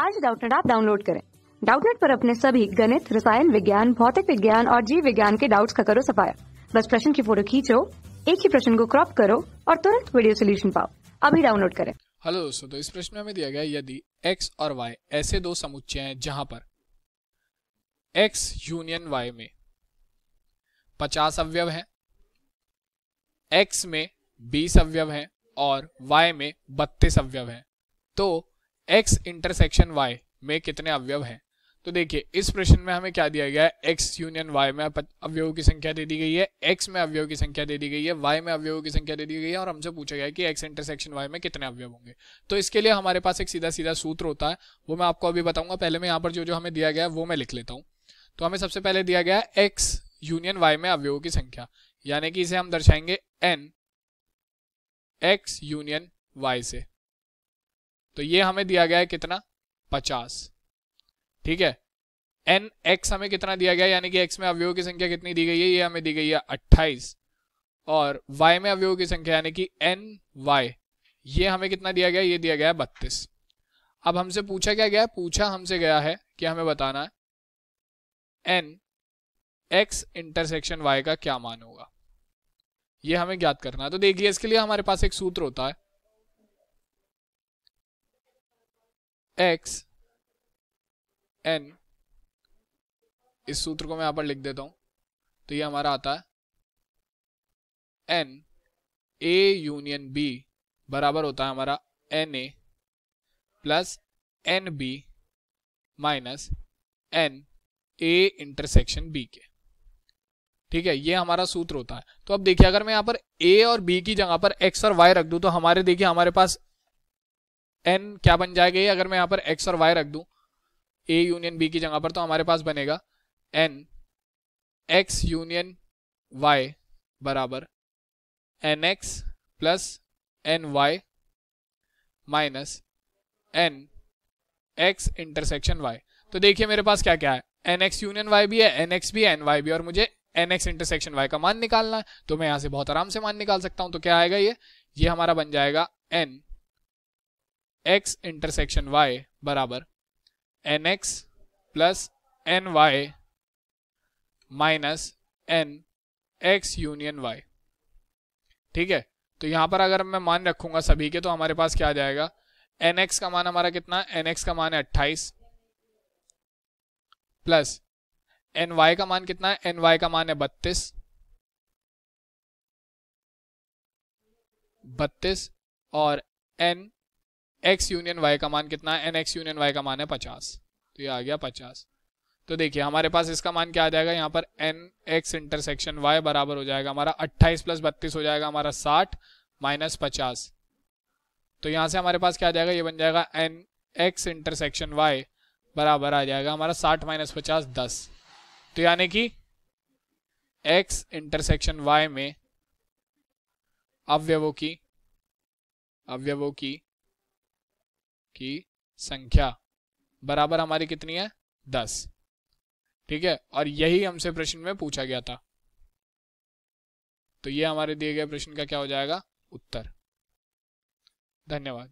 आज डाउटनेट आप डाउनलोड करें डाउटनेट पर अपने सभी गणित रसायन विज्ञान भौतिक विज्ञान और जीव विज्ञान के डाउट्स का करो सफाया बस प्रश्न की फोटो खींचो एक ही प्रश्न को क्रॉप करो और तुरंत वीडियो सोल्यूशन पाओ अभी डाउनलोड करें हेलो दोस्तों तो इस प्रश्न में हमें दिया गया यदि एक्स और वाई ऐसे दो समुच्चय हैं जहां पर एक्स यूनियन वाई में पचास अवयव हैं एक्स में बीस अवयव हैं और वाई में बत्तीस अवयव हैं तो एक्स इंटरसेक्शन वाई में कितने अवयव हैं तो देखिए इस प्रश्न में हमें क्या दिया गया है एक्स यूनियन वाई में अवयवों की संख्या दे दी गई है एक्स में अवयव की संख्या दे दी गई है वाई में अवयवों की संख्या दे दी गई है और हमसे पूछा गया है कि एक्स इंटरसेक्शन वाई में कितने अवयव होंगे तो इसके लिए हमारे पास एक सीधा सीधा सूत्र होता है वो मैं आपको अभी बताऊंगा पहले मैं यहाँ पर जो जो हमें दिया गया है वो मैं लिख लेता हूँ तो हमें सबसे पहले दिया गया है एक्स यूनियन वाई में अवयवों की संख्या यानी कि इसे हम दर्शाएंगे एन एक्स यूनियन वाई से तो ये हमें दिया गया है कितना पचास ठीक है एन एक्स हमें कितना दिया गया यानी कि एक्स में अवयव की संख्या कितनी दी गई है ये हमें दी गई है अट्ठाईस और वाई में अवयव की संख्या यानी कि एन वाई ये हमें कितना दिया गया ये दिया गया है बत्तीस अब हमसे पूछा क्या गया पूछा हमसे गया है कि हमें बताना है एन एक्स इंटरसेक्शन वाई का क्या मान होगा ये हमें ज्ञात करना है तो देखिए इसके लिए हमारे पास एक सूत्र होता है एक्स एन इस सूत्र को मैं यहां पर लिख देता हूं तो ये हमारा आता है एन ए यूनियन बी बराबर होता है हमारा N A plus N B minus N A intersection B के ठीक है ये हमारा सूत्र होता है तो अब देखिए अगर मैं यहां पर ए और बी की जगह पर एक्स और वाई रख दू तो हमारे देखिए हमारे पास एन क्या बन जाएगा ये अगर मैं यहाँ पर एक्स और वाई रख दूँ ए यूनियन बी की जगह पर तो हमारे पास बनेगा एन एक्स यूनियन वाई बराबर N X plus N Y minus N X intersection Y तो देखिए मेरे पास क्या क्या है एन एक्स यूनियन वाई भी है एन एक्स भी एन वाई भी और मुझे एन एक्स इंटरसेक्शन वाई का मान निकालना है तो मैं यहाँ से बहुत आराम से मान निकाल सकता हूँ तो क्या आएगा ये ये हमारा बन जाएगा एन एक्स इंटरसेक्शन वाई बराबर N X plus N Y minus N X union Y ठीक है तो यहां पर अगर मैं मान रखूंगा सभी के तो हमारे पास क्या आ जाएगा एन एक्स का मान हमारा कितना एन एक्स का मान है अट्ठाईस प्लस एन वाई का मान कितना है एन वाई का मान है बत्तीस बत्तीस और एन एक्स यूनियन वाई का मान कितना है एन एक्स यूनियन वाई का मान है पचास तो ये आ गया पचास तो देखिए हमारे पास इसका मान क्या आ जाएगा यहाँ पर एन एक्स इंटरसेक्शन वाई बराबर हो जाएगा हमारा अट्ठाईस प्लस बत्तीस हो जाएगा हमारा साठ माइनस पचास तो यहाँ से हमारे पास क्या आ जाएगा ये बन जाएगा एन एक्स इंटरसेक्शन वाई बराबर आ जाएगा हमारा साठ माइनस पचास दस तो यानी कि एक्स इंटरसेक्शन वाई में अवयवों की अवयवों की की संख्या बराबर हमारी कितनी है दस ठीक है और यही हमसे प्रश्न में पूछा गया था तो ये हमारे दिए गए प्रश्न का क्या हो जाएगा उत्तर धन्यवाद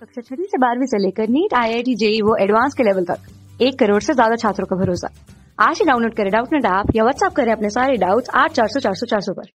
कक्षा छठी से बारहवीं से लेकर NEET I I T JEE वो एडवांस के लेवल तक एक करोड़ से ज्यादा छात्रों का भरोसा आज ही डाउनलोड करें डाउट नेट ऐप या व्हाट्सएप करें अपने सारे डाउट्स आठ चार सौ चार सौ चार सौ पर